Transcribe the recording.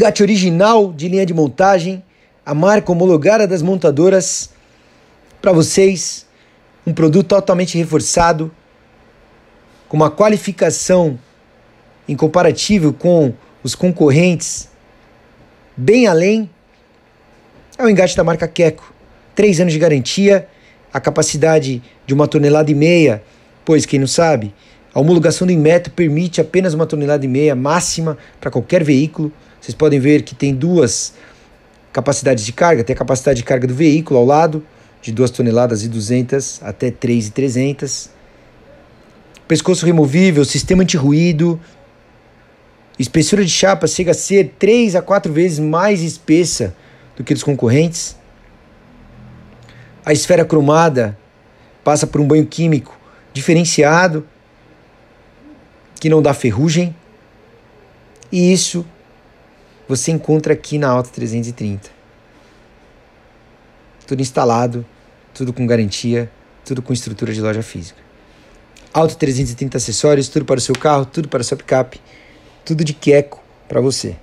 Engate original de linha de montagem, a marca homologada das montadoras para vocês, um produto totalmente reforçado, com uma qualificação em comparativo com os concorrentes, bem além, é o engate da marca Queco. Três anos de garantia, a capacidade de uma tonelada e meia, pois quem não sabe, a homologação do Inmetro permite apenas uma tonelada e meia máxima para qualquer veículo. Vocês podem ver que tem duas capacidades de carga, tem a capacidade de carga do veículo ao lado, de 2 toneladas e 200 até 3 e 300. Pescoço removível, sistema anti-ruído. Espessura de chapa chega a ser 3 a 4 vezes mais espessa do que dos concorrentes. A esfera cromada passa por um banho químico diferenciado que não dá ferrugem. E isso você encontra aqui na Auto 330. Tudo instalado, tudo com garantia, tudo com estrutura de loja física. Auto 330 acessórios, tudo para o seu carro, tudo para a sua picape, tudo de queco para você.